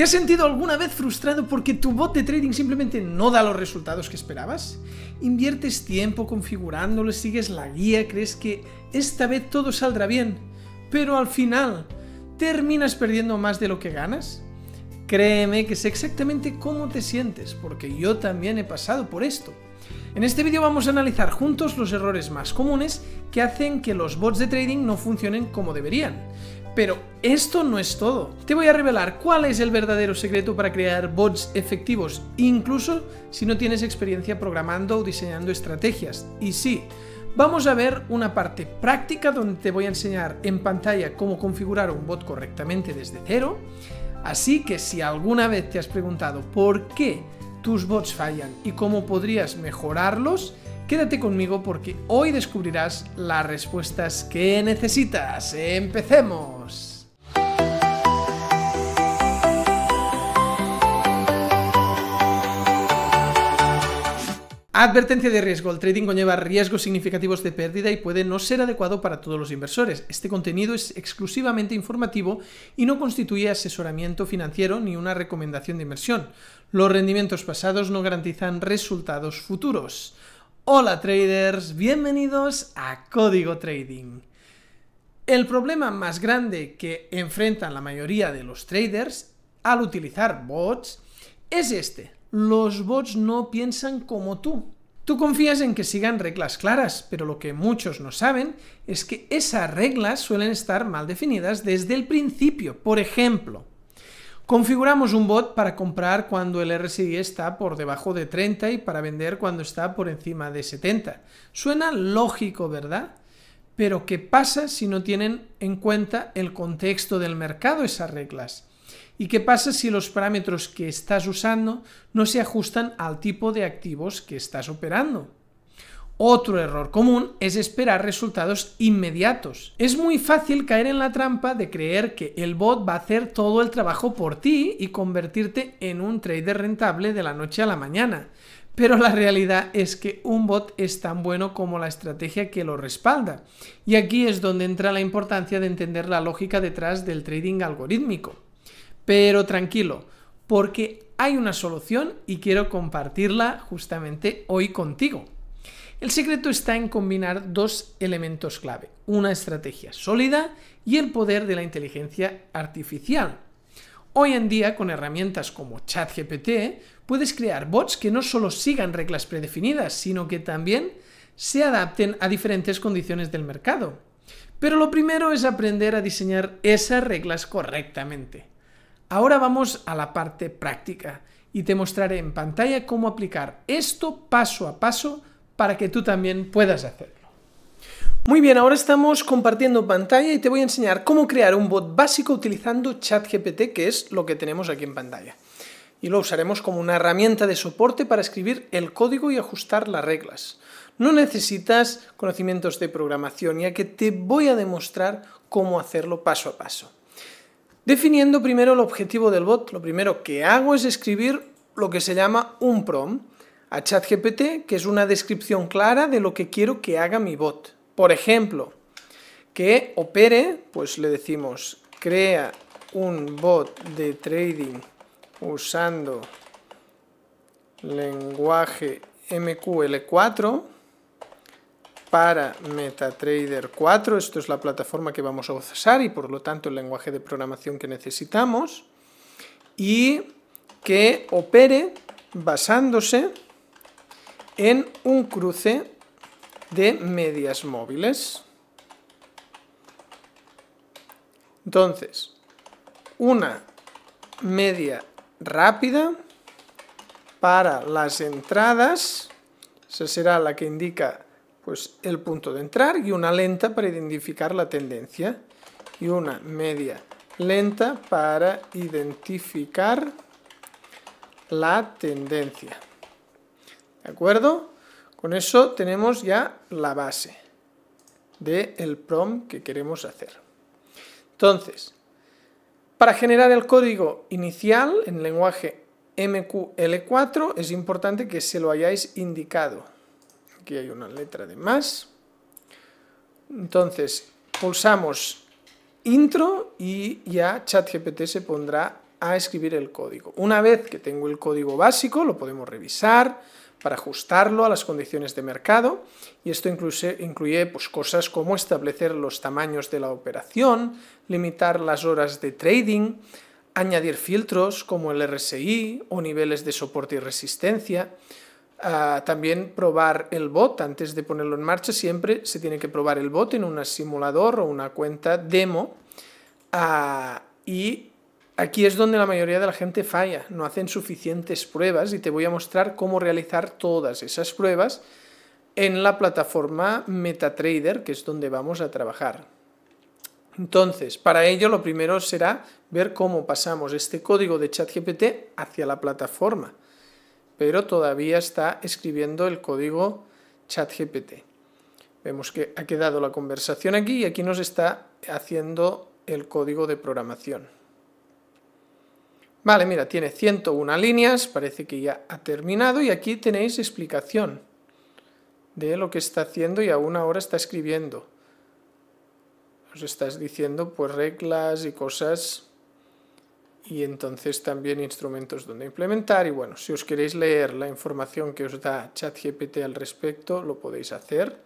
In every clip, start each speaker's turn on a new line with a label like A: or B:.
A: ¿Te has sentido alguna vez frustrado porque tu bot de trading simplemente no da los resultados que esperabas? ¿Inviertes tiempo configurándolo, sigues la guía, crees que esta vez todo saldrá bien, pero al final terminas perdiendo más de lo que ganas? Créeme que sé exactamente cómo te sientes, porque yo también he pasado por esto. En este vídeo vamos a analizar juntos los errores más comunes que hacen que los bots de trading no funcionen como deberían. Pero esto no es todo. Te voy a revelar cuál es el verdadero secreto para crear bots efectivos, incluso si no tienes experiencia programando o diseñando estrategias. Y sí, vamos a ver una parte práctica donde te voy a enseñar en pantalla cómo configurar un bot correctamente desde cero. Así que si alguna vez te has preguntado por qué tus bots fallan y cómo podrías mejorarlos, Quédate conmigo porque hoy descubrirás las respuestas que necesitas. ¡Empecemos! Advertencia de riesgo. El trading conlleva riesgos significativos de pérdida y puede no ser adecuado para todos los inversores. Este contenido es exclusivamente informativo y no constituye asesoramiento financiero ni una recomendación de inversión. Los rendimientos pasados no garantizan resultados futuros. Hola traders, bienvenidos a Código Trading. El problema más grande que enfrentan la mayoría de los traders al utilizar bots es este. Los bots no piensan como tú. Tú confías en que sigan reglas claras, pero lo que muchos no saben es que esas reglas suelen estar mal definidas desde el principio. Por ejemplo, Configuramos un bot para comprar cuando el RSI está por debajo de 30 y para vender cuando está por encima de 70. Suena lógico, ¿verdad? Pero ¿qué pasa si no tienen en cuenta el contexto del mercado esas reglas? ¿Y qué pasa si los parámetros que estás usando no se ajustan al tipo de activos que estás operando? Otro error común es esperar resultados inmediatos. Es muy fácil caer en la trampa de creer que el bot va a hacer todo el trabajo por ti y convertirte en un trader rentable de la noche a la mañana. Pero la realidad es que un bot es tan bueno como la estrategia que lo respalda. Y aquí es donde entra la importancia de entender la lógica detrás del trading algorítmico. Pero tranquilo, porque hay una solución y quiero compartirla justamente hoy contigo. El secreto está en combinar dos elementos clave, una estrategia sólida y el poder de la inteligencia artificial. Hoy en día, con herramientas como ChatGPT, puedes crear bots que no solo sigan reglas predefinidas, sino que también se adapten a diferentes condiciones del mercado. Pero lo primero es aprender a diseñar esas reglas correctamente. Ahora vamos a la parte práctica y te mostraré en pantalla cómo aplicar esto paso a paso para que tú también puedas hacerlo. Muy bien, ahora estamos compartiendo pantalla y te voy a enseñar cómo crear un bot básico utilizando ChatGPT, que es lo que tenemos aquí en pantalla. Y lo usaremos como una herramienta de soporte para escribir el código y ajustar las reglas. No necesitas conocimientos de programación, ya que te voy a demostrar cómo hacerlo paso a paso. Definiendo primero el objetivo del bot, lo primero que hago es escribir lo que se llama un PROM a ChatGPT que es una descripción clara de lo que quiero que haga mi bot. Por ejemplo, que opere, pues le decimos, crea un bot de trading usando lenguaje MQL4 para MetaTrader 4, esto es la plataforma que vamos a usar y por lo tanto el lenguaje de programación que necesitamos, y que opere basándose en un cruce de medias móviles. Entonces, una media rápida para las entradas, esa será la que indica pues, el punto de entrar, y una lenta para identificar la tendencia, y una media lenta para identificar la tendencia. ¿De acuerdo? Con eso tenemos ya la base del el PROM que queremos hacer. Entonces, para generar el código inicial en lenguaje MQL4 es importante que se lo hayáis indicado. Aquí hay una letra de más. Entonces, pulsamos intro y ya ChatGPT se pondrá a escribir el código. Una vez que tengo el código básico, lo podemos revisar, para ajustarlo a las condiciones de mercado y esto incluye, pues, cosas como establecer los tamaños de la operación, limitar las horas de trading, añadir filtros como el RSI o niveles de soporte y resistencia, ah, también probar el bot antes de ponerlo en marcha. Siempre se tiene que probar el bot en un simulador o una cuenta demo. Ah, y Aquí es donde la mayoría de la gente falla, no hacen suficientes pruebas y te voy a mostrar cómo realizar todas esas pruebas en la plataforma MetaTrader, que es donde vamos a trabajar. Entonces, para ello lo primero será ver cómo pasamos este código de ChatGPT hacia la plataforma, pero todavía está escribiendo el código ChatGPT. Vemos que ha quedado la conversación aquí y aquí nos está haciendo el código de programación. Vale, mira, tiene 101 líneas, parece que ya ha terminado y aquí tenéis explicación de lo que está haciendo y aún ahora está escribiendo. Os estás diciendo pues reglas y cosas y entonces también instrumentos donde implementar y bueno, si os queréis leer la información que os da ChatGPT al respecto, lo podéis hacer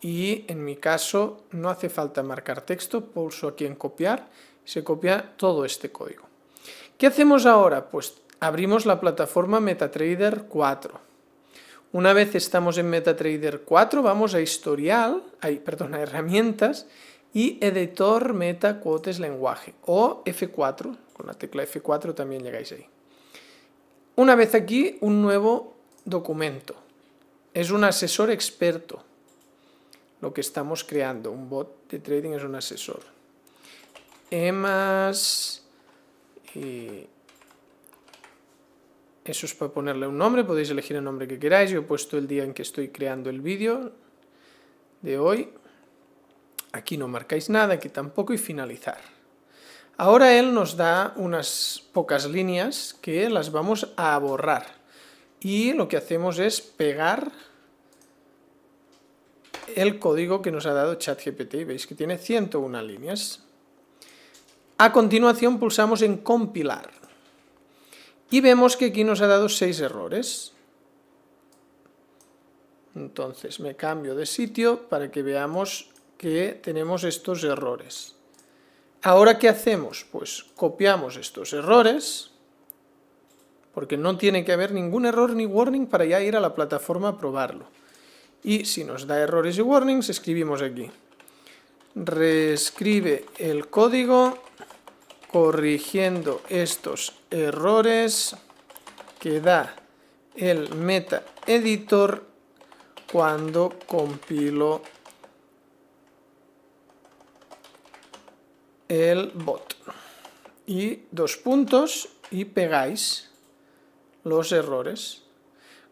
A: y en mi caso no hace falta marcar texto, pulso aquí en copiar, y se copia todo este código. ¿Qué hacemos ahora? Pues abrimos la plataforma MetaTrader 4. Una vez estamos en MetaTrader 4, vamos a historial, perdón, a herramientas y editor meta lenguaje o F4, con la tecla F4 también llegáis ahí. Una vez aquí, un nuevo documento. Es un asesor experto lo que estamos creando. Un bot de trading es un asesor. EMAS eso es para ponerle un nombre, podéis elegir el nombre que queráis, yo he puesto el día en que estoy creando el vídeo de hoy, aquí no marcáis nada, aquí tampoco y finalizar. Ahora él nos da unas pocas líneas que las vamos a borrar y lo que hacemos es pegar el código que nos ha dado ChatGPT. Veis que tiene 101 líneas. A continuación pulsamos en compilar y vemos que aquí nos ha dado seis errores. Entonces me cambio de sitio para que veamos que tenemos estos errores. Ahora, ¿qué hacemos? Pues copiamos estos errores, porque no tiene que haber ningún error ni warning para ya ir a la plataforma a probarlo. Y si nos da errores y warnings, escribimos aquí. Reescribe el código corrigiendo estos errores que da el meta editor cuando compilo el bot y dos puntos y pegáis los errores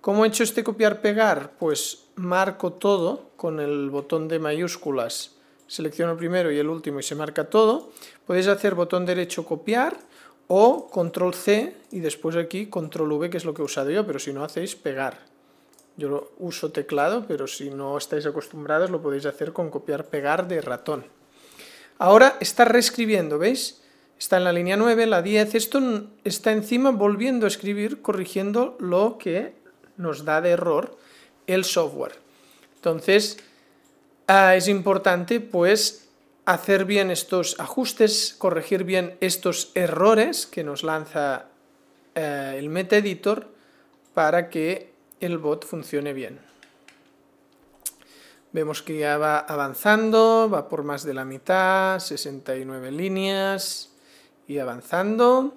A: ¿cómo he hecho este copiar pegar? pues marco todo con el botón de mayúsculas selecciono el primero y el último y se marca todo, podéis hacer botón derecho copiar o control C y después aquí control V que es lo que he usado yo, pero si no hacéis pegar. Yo lo uso teclado, pero si no estáis acostumbrados lo podéis hacer con copiar pegar de ratón. Ahora está reescribiendo, ¿veis? Está en la línea 9, la 10, esto está encima volviendo a escribir, corrigiendo lo que nos da de error el software. Entonces, Ah, es importante pues hacer bien estos ajustes, corregir bien estos errores que nos lanza eh, el meta editor para que el bot funcione bien. Vemos que ya va avanzando, va por más de la mitad, 69 líneas y avanzando.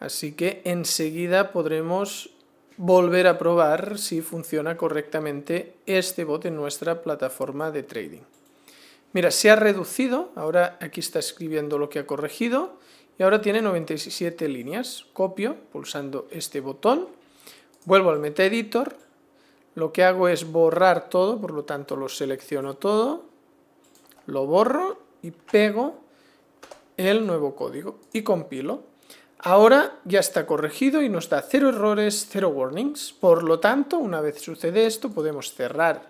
A: Así que enseguida podremos volver a probar si funciona correctamente este bot en nuestra plataforma de trading. Mira, se ha reducido, ahora aquí está escribiendo lo que ha corregido y ahora tiene 97 líneas. Copio pulsando este botón, vuelvo al meta editor, lo que hago es borrar todo, por lo tanto lo selecciono todo, lo borro y pego el nuevo código y compilo. Ahora ya está corregido y nos da cero errores, cero warnings. Por lo tanto, una vez sucede esto, podemos cerrar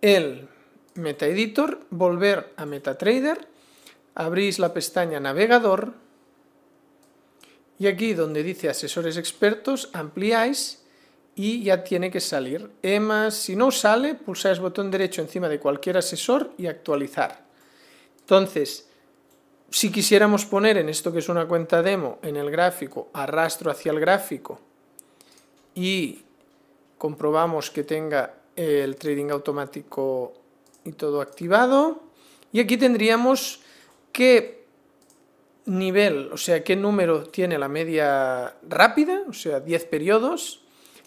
A: el MetaEditor, volver a MetaTrader, abrís la pestaña Navegador y aquí donde dice Asesores Expertos, ampliáis y ya tiene que salir. Emma, si no sale, pulsáis botón derecho encima de cualquier asesor y actualizar. Entonces, si quisiéramos poner en esto que es una cuenta demo, en el gráfico, arrastro hacia el gráfico y comprobamos que tenga el trading automático y todo activado. Y aquí tendríamos qué nivel, o sea, qué número tiene la media rápida, o sea, 10 periodos,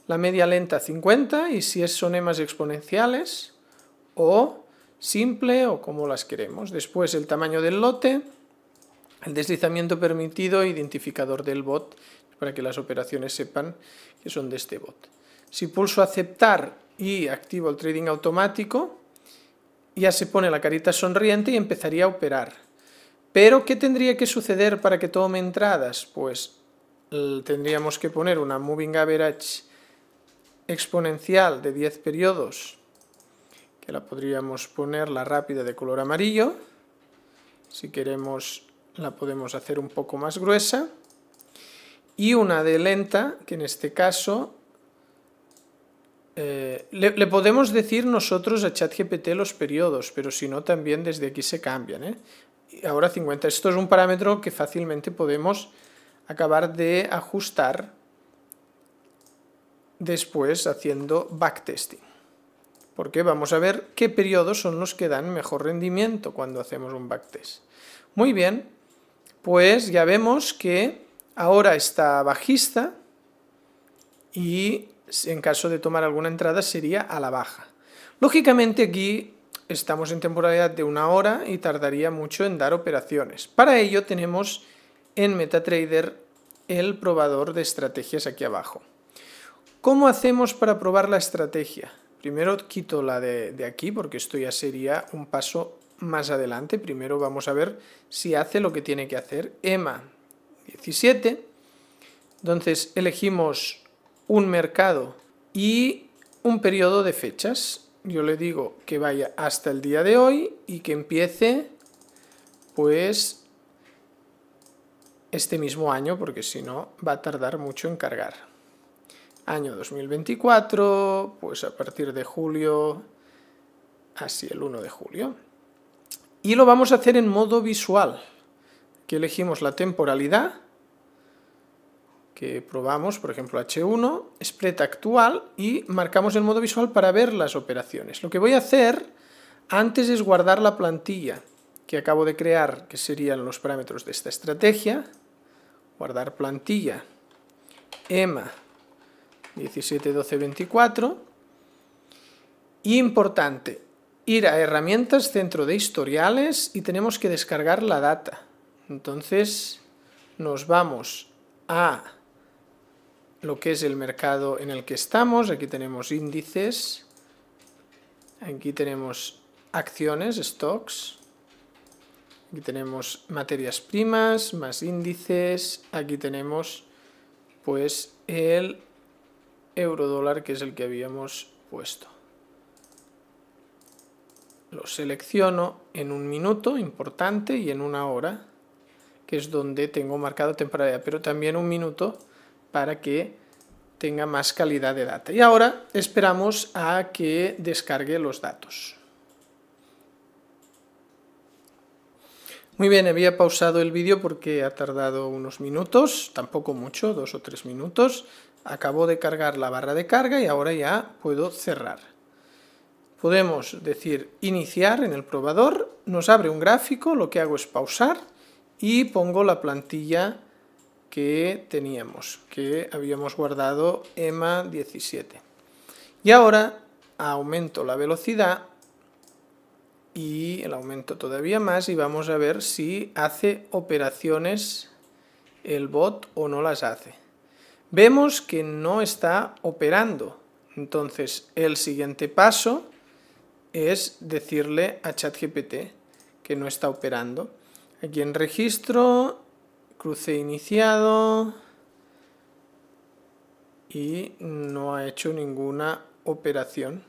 A: la media lenta 50 y si son emas exponenciales o simple o como las queremos. Después el tamaño del lote. El deslizamiento permitido, e identificador del bot, para que las operaciones sepan que son de este bot. Si pulso aceptar y activo el trading automático, ya se pone la carita sonriente y empezaría a operar. Pero, ¿qué tendría que suceder para que tome entradas? Pues tendríamos que poner una moving average exponencial de 10 periodos, que la podríamos poner la rápida de color amarillo, si queremos la podemos hacer un poco más gruesa y una de lenta, que en este caso eh, le, podemos decir nosotros a ChatGPT los periodos, pero si no también desde aquí se cambian. ¿eh? Ahora 50. Esto es un parámetro que fácilmente podemos acabar de ajustar después haciendo backtesting. Porque vamos a ver qué periodos son los que dan mejor rendimiento cuando hacemos un backtest. Muy bien, pues ya vemos que ahora está bajista y en caso de tomar alguna entrada sería a la baja. Lógicamente aquí estamos en temporalidad de una hora y tardaría mucho en dar operaciones. Para ello tenemos en MetaTrader el probador de estrategias aquí abajo. ¿Cómo hacemos para probar la estrategia? Primero quito la de, aquí porque esto ya sería un paso más adelante. Primero vamos a ver si hace lo que tiene que hacer. EMA 17. Entonces elegimos un mercado y un periodo de fechas. Yo le digo que vaya hasta el día de hoy y que empiece pues este mismo año porque si no va a tardar mucho en cargar. Año 2024, pues a partir de julio, así el 1 de julio. Y lo vamos a hacer en modo visual, que elegimos la temporalidad, que probamos, por ejemplo, H1, spread actual, y marcamos el modo visual para ver las operaciones. Lo que voy a hacer antes es guardar la plantilla que acabo de crear, que serían los parámetros de esta estrategia, guardar plantilla, EMA 171224, y importante, ir a herramientas dentro de historiales y tenemos que descargar la data. Entonces nos vamos a lo que es el mercado en el que estamos. Aquí tenemos índices, aquí tenemos acciones, stocks, aquí tenemos materias primas, más índices, aquí tenemos pues el euro dólar que es el que habíamos puesto. Lo selecciono en un minuto, importante, y en una hora, que es donde tengo marcado temporalidad, pero también un minuto para que tenga más calidad de data. Y ahora esperamos a que descargue los datos. Muy bien, había pausado el vídeo porque ha tardado unos minutos, tampoco mucho, dos o tres minutos. Acabo de cargar la barra de carga y ahora ya puedo cerrar. Podemos decir iniciar en el probador, nos abre un gráfico, lo que hago es pausar y pongo la plantilla que teníamos, que habíamos guardado EMA 17. Y ahora aumento la velocidad y el aumento todavía más y vamos a ver si hace operaciones el bot o no las hace. Vemos que no está operando, entonces el siguiente paso es decirle a ChatGPT que no está operando. Aquí en registro, cruce iniciado y no ha hecho ninguna operación.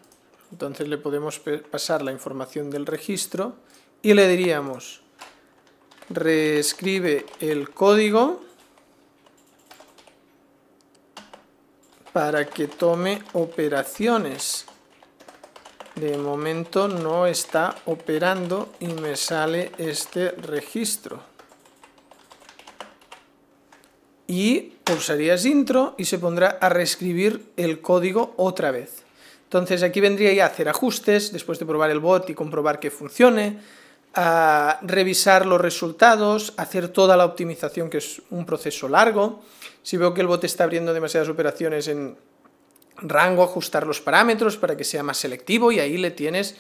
A: Entonces le podemos pasar la información del registro y le diríamos reescribe el código para que tome operaciones de momento no está operando y me sale este registro. Y pulsarías intro y se pondrá a reescribir el código otra vez. Entonces aquí vendría ya a hacer ajustes después de probar el bot y comprobar que funcione, a revisar los resultados, hacer toda la optimización que es un proceso largo. Si veo que el bot está abriendo demasiadas operaciones en rango, ajustar los parámetros para que sea más selectivo y ahí le tienes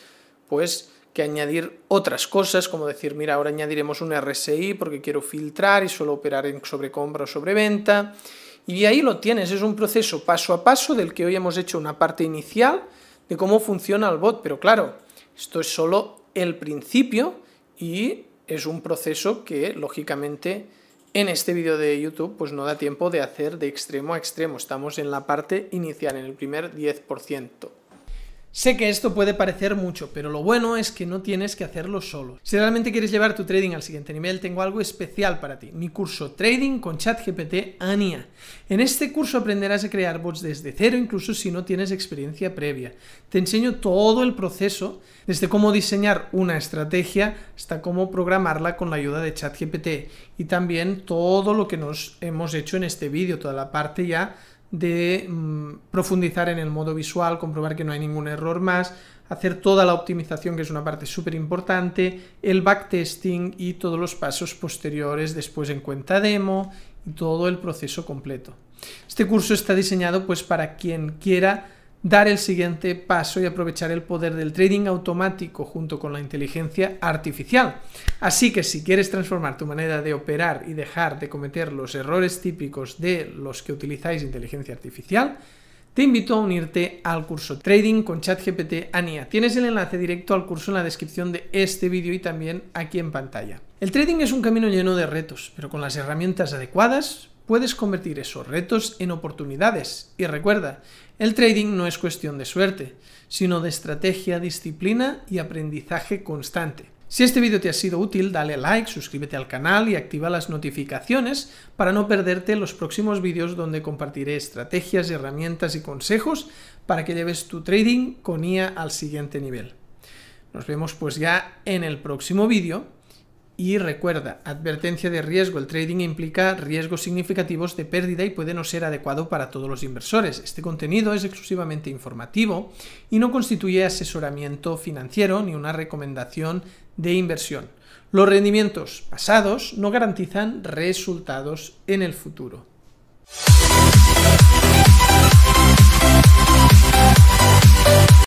A: pues que añadir otras cosas, como decir, mira, ahora añadiremos un RSI porque quiero filtrar y solo operar en compra o sobreventa. Y ahí lo tienes, es un proceso paso a paso del que hoy hemos hecho una parte inicial de cómo funciona el bot, pero claro, esto es solo el principio y es un proceso que lógicamente en este vídeo de YouTube pues no da tiempo de hacer de extremo a extremo, estamos en la parte inicial, en el primer 10%. Sé que esto puede parecer mucho, pero lo bueno es que no tienes que hacerlo solo. Si realmente quieres llevar tu trading al siguiente nivel, tengo algo especial para ti, mi curso Trading con ChatGPT ANIA. En este curso aprenderás a crear bots desde cero, incluso si no tienes experiencia previa. Te enseño todo el proceso, desde cómo diseñar una estrategia hasta cómo programarla con la ayuda de ChatGPT y también todo lo que nos hemos hecho en este vídeo, toda la parte ya de mm, profundizar en el modo visual, comprobar que no hay ningún error más, hacer toda la optimización, que es una parte súper importante, el backtesting y todos los pasos posteriores después en cuenta demo y todo el proceso completo. Este curso está diseñado pues para quien quiera dar el siguiente paso y aprovechar el poder del trading automático junto con la inteligencia artificial. Así que si quieres transformar tu manera de operar y dejar de cometer los errores típicos de los que utilizáis inteligencia artificial, te invito a unirte al curso Trading con ChatGPT ANIA. Tienes el enlace directo al curso en la descripción de este vídeo y también aquí en pantalla. El trading es un camino lleno de retos, pero con las herramientas adecuadas puedes convertir esos retos en oportunidades. Y recuerda, el trading no es cuestión de suerte, sino de estrategia, disciplina y aprendizaje constante. Si este vídeo te ha sido útil, dale like, suscríbete al canal y activa las notificaciones para no perderte los próximos vídeos donde compartiré estrategias, herramientas y consejos para que lleves tu trading con IA al siguiente nivel. Nos vemos pues ya en el próximo vídeo y recuerda, advertencia de riesgo. El trading implica riesgos significativos de pérdida y puede no ser adecuado para todos los inversores. Este contenido es exclusivamente informativo y no constituye asesoramiento financiero ni una recomendación de inversión. Los rendimientos pasados no garantizan resultados en el futuro.